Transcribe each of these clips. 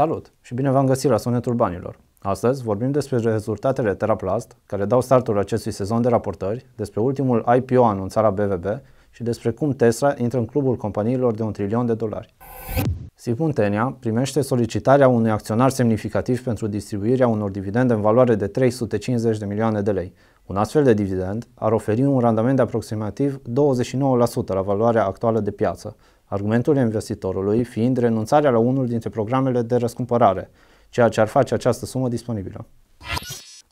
Salut și bine v-am găsit la Sunetul Banilor. Astăzi vorbim despre rezultatele Teraplast, care dau startul acestui sezon de raportări, despre ultimul IPO anunțat la BVB și despre cum Tesla intră în clubul companiilor de un trilion de dolari. SIP Tenia primește solicitarea unui acționar semnificativ pentru distribuirea unor dividende în valoare de 350 de milioane de lei. Un astfel de dividend ar oferi un randament de aproximativ 29% la valoarea actuală de piață, Argumentul investitorului fiind renunțarea la unul dintre programele de răscumpărare, ceea ce ar face această sumă disponibilă.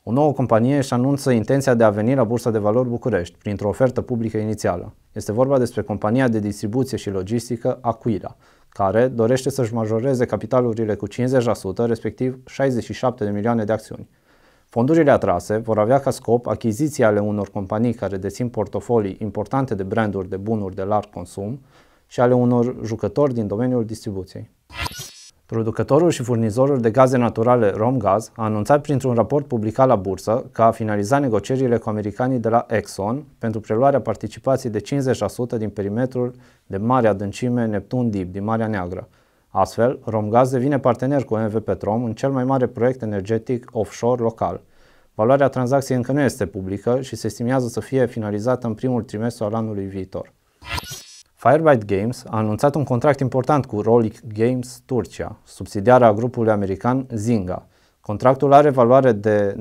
O nouă companie își anunță intenția de a veni la Bursa de Valori București printr-o ofertă publică inițială. Este vorba despre compania de distribuție și logistică Aquila, care dorește să-și majoreze capitalurile cu 50%, respectiv 67 de milioane de acțiuni. Fondurile atrase vor avea ca scop achiziția ale unor companii care dețin portofolii importante de branduri de bunuri de larg consum, și ale unor jucători din domeniul distribuției. Producătorul și furnizorul de gaze naturale Romgaz a anunțat printr-un raport publicat la bursă că a finalizat negocierile cu americanii de la Exxon pentru preluarea participației de 50% din perimetrul de mare adâncime Neptun Deep din Marea Neagră. Astfel, Romgaz devine partener cu MV Petrom în cel mai mare proiect energetic offshore local. Valoarea tranzacției încă nu este publică și se estimează să fie finalizată în primul trimestru al anului viitor. Firebyte Games a anunțat un contract important cu Rolic Games Turcia, subsidiară a grupului american Zynga. Contractul are valoare de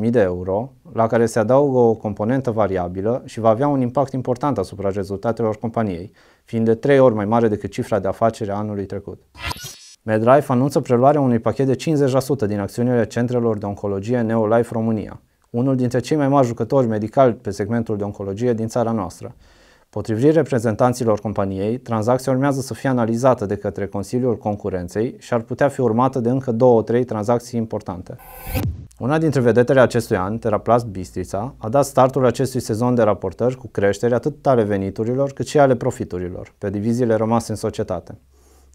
900.000 de euro, la care se adaugă o componentă variabilă și va avea un impact important asupra rezultatelor companiei, fiind de 3 ori mai mare decât cifra de afacere a anului trecut. MedLife anunță preluarea unui pachet de 50% din acțiunile centrelor de oncologie NeoLife România, unul dintre cei mai mari jucători medicali pe segmentul de oncologie din țara noastră. Potrivit reprezentanților companiei, tranzacția urmează să fie analizată de către Consiliul Concurenței și ar putea fi urmată de încă două-trei tranzacții importante. Una dintre vedetele acestui an, Teraplast Bistrița, a dat startul acestui sezon de raportări cu creșteri atât ale veniturilor cât și ale profiturilor, pe diviziile rămase în societate.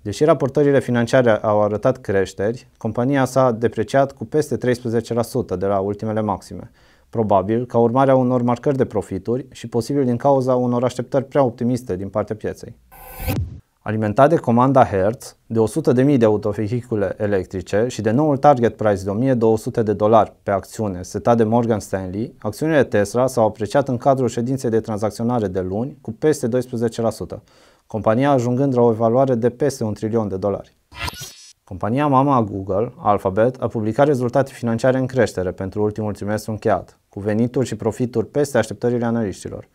Deși raportările financiare au arătat creșteri, compania s-a depreciat cu peste 13% de la ultimele maxime, probabil ca urmare a unor marcări de profituri și posibil din cauza unor așteptări prea optimiste din partea pieței. Alimentat de comanda Hertz, de 100.000 de autovehicule electrice și de noul target price de 1200 de dolari pe acțiune setat de Morgan Stanley, acțiunile Tesla s-au apreciat în cadrul ședinței de tranzacționare de luni cu peste 12%, compania ajungând la o evaluare de peste un trilion de dolari. Compania mama a Google, Alphabet, a publicat rezultate financiare în creștere pentru ultimul trimestru încheiat, cu venituri și profituri peste așteptările analiștilor.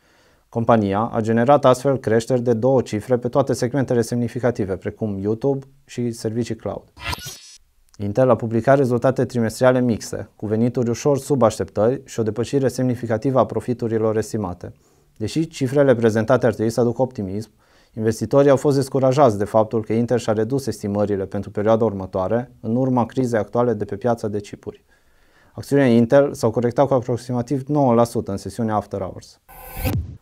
Compania a generat astfel creșteri de două cifre pe toate segmentele semnificative, precum YouTube și servicii cloud. Intel a publicat rezultate trimestriale mixte, cu venituri ușor sub așteptări și o depășire semnificativă a profiturilor estimate. Deși cifrele prezentate ar trebui să aducă optimism, Investitorii au fost descurajați de faptul că Inter și-a redus estimările pentru perioada următoare, în urma crizei actuale de pe piața de chipuri. Acțiunile Intel s-au corectat cu aproximativ 9% în sesiunea after hours.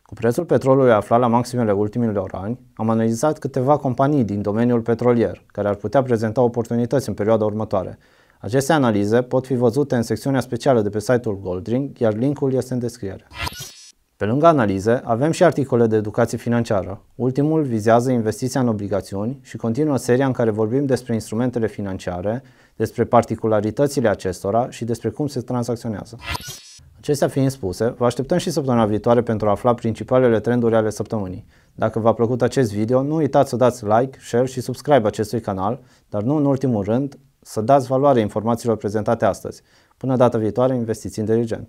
Cu prețul petrolului aflat la maximele ultimilor ani, am analizat câteva companii din domeniul petrolier care ar putea prezenta oportunități în perioada următoare. Aceste analize pot fi văzute în secțiunea specială de pe site-ul Goldring, iar linkul este în descriere. Pe lângă analize, avem și articole de educație financiară. Ultimul vizează investiția în obligațiuni și continuă seria în care vorbim despre instrumentele financiare, despre particularitățile acestora și despre cum se tranzacționează. Acestea fiind spuse, vă așteptăm și săptămâna viitoare pentru a afla principalele trenduri ale săptămânii. Dacă v-a plăcut acest video, nu uitați să dați like, share și subscribe acestui canal, dar nu în ultimul rând, să dați valoare informațiilor prezentate astăzi. Până data viitoare, investiți inteligent!